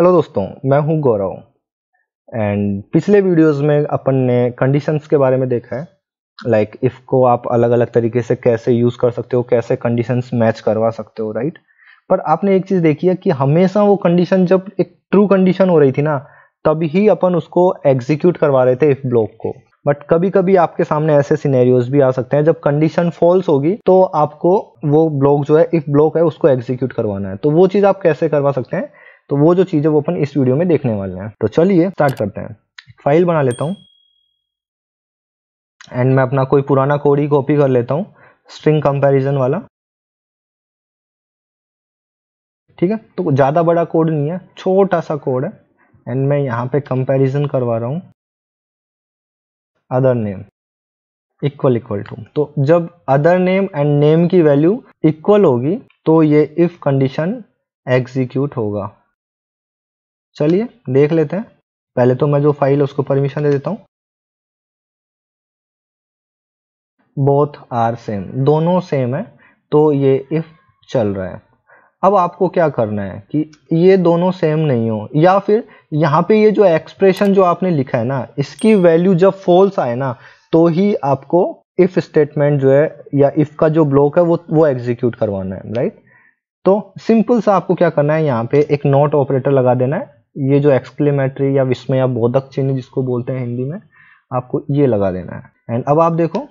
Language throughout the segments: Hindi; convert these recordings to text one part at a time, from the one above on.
हेलो दोस्तों मैं हूं गौरव एंड पिछले वीडियोस में अपन ने कंडीशंस के बारे में देखा है लाइक like, इफ़ को आप अलग अलग तरीके से कैसे यूज़ कर सकते हो कैसे कंडीशंस मैच करवा सकते हो राइट पर आपने एक चीज़ देखी है कि हमेशा वो कंडीशन जब एक ट्रू कंडीशन हो रही थी ना तभी ही अपन उसको एग्जीक्यूट करवा रहे थे इफ़ ब्लॉक को बट कभी कभी आपके सामने ऐसे सीनेरियोज भी आ सकते हैं जब कंडीशन फॉल्स होगी तो आपको वो ब्लॉक जो है इफ ब्लॉक है उसको एग्जीक्यूट करवाना है तो वो चीज़ आप कैसे करवा सकते हैं तो वो जो चीज़ है वो अपन इस वीडियो में देखने वाले हैं तो चलिए स्टार्ट करते हैं फाइल बना लेता हूँ एंड मैं अपना कोई पुराना कोड ही कॉपी कर लेता हूँ स्ट्रिंग कंपैरिजन वाला ठीक है तो ज़्यादा बड़ा कोड नहीं है छोटा सा कोड है एंड मैं यहाँ पे कंपैरिजन करवा रहा हूँ other name equal equal to तो जब अदर नेम एंड नेम की वैल्यू इक्वल होगी तो ये इफ कंडीशन एग्जीक्यूट होगा चलिए देख लेते हैं पहले तो मैं जो फाइल है उसको परमिशन दे देता हूँ बोथ आर सेम दोनों सेम है तो ये इफ चल रहा है अब आपको क्या करना है कि ये दोनों सेम नहीं हो या फिर यहाँ पे ये जो एक्सप्रेशन जो आपने लिखा है ना इसकी वैल्यू जब फॉल्स आए ना तो ही आपको इफ स्टेटमेंट जो है या इफ का जो ब्लॉक है वो वो एग्जीक्यूट करवाना है राइट तो सिंपल सा आपको क्या करना है यहाँ पे एक नॉट ऑपरेटर लगा देना है ये जो एक्सक्लेमेटरी या विस्मय या बोधक चिन्ह जिसको बोलते हैं हिंदी में आपको ये लगा देना है एंड अब आप देखो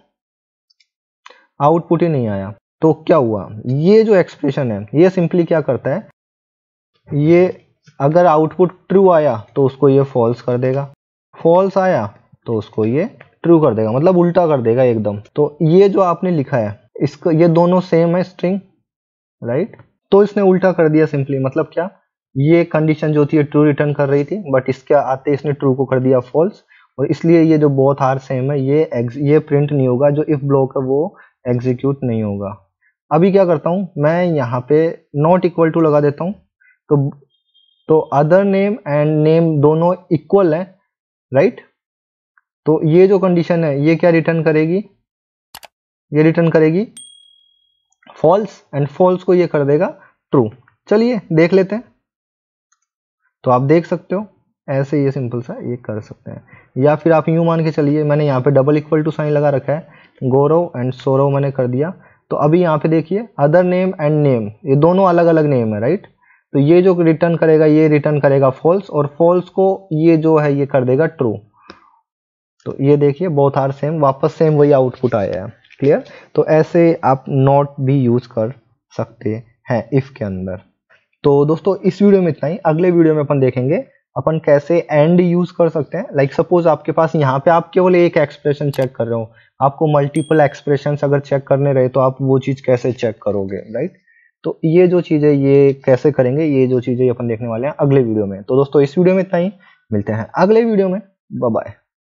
आउटपुट ही नहीं आया तो क्या हुआ ये जो एक्सप्रेशन है ये सिंपली क्या करता है ये अगर आउटपुट ट्रू आया तो उसको ये फॉल्स कर देगा फॉल्स आया तो उसको ये ट्रू कर देगा मतलब उल्टा कर देगा एकदम तो ये जो आपने लिखा है इसका ये दोनों सेम है स्ट्रिंग राइट तो इसने उल्टा कर दिया सिंपली मतलब क्या ये कंडीशन जो थी ट्रू रिटर्न कर रही थी बट इसके आते इसने ट्रू को कर दिया फॉल्स और इसलिए ये जो बहुत हार सेम है ये ये प्रिंट नहीं होगा जो इफ ब्लॉक है वो एग्जीक्यूट नहीं होगा अभी क्या करता हूँ मैं यहाँ पे नॉट इक्वल टू लगा देता हूँ तो तो अदर नेम एंड नेम दोनों इक्वल है राइट तो ये जो कंडीशन है ये क्या रिटर्न करेगी ये रिटर्न करेगी फॉल्स एंड फॉल्स को ये कर देगा ट्रू चलिए देख लेते हैं तो आप देख सकते हो ऐसे ये सिंपल सा ये कर सकते हैं या फिर आप यूँ मान के चलिए मैंने यहाँ पे डबल इक्वल टू साइन लगा रखा है गौरव एंड सौरव मैंने कर दिया तो अभी यहाँ पे देखिए अदर नेम एंड नेम ये दोनों अलग अलग नेम है राइट तो ये जो रिटर्न करेगा ये रिटर्न करेगा फॉल्स और फॉल्स को ये जो है ये कर देगा ट्रू तो ये देखिए बहुत आर सेम वापस सेम वही आउटपुट आया है क्लियर तो ऐसे आप नॉट भी यूज कर सकते हैं इफ के अंदर तो दोस्तों इस वीडियो में इतना ही अगले वीडियो में अपन देखेंगे अपन कैसे एंड यूज कर सकते हैं लाइक like सपोज आपके पास यहाँ पे आप केवल एक एक्सप्रेशन चेक कर रहे हो आपको मल्टीपल एक्सप्रेशन अगर चेक करने रहे तो आप वो चीज कैसे चेक करोगे राइट right? तो ये जो चीज़ है ये कैसे करेंगे ये जो चीज़ें अपन देखने वाले हैं अगले वीडियो में तो दोस्तों इस वीडियो में इतना ही मिलते हैं अगले वीडियो में बाय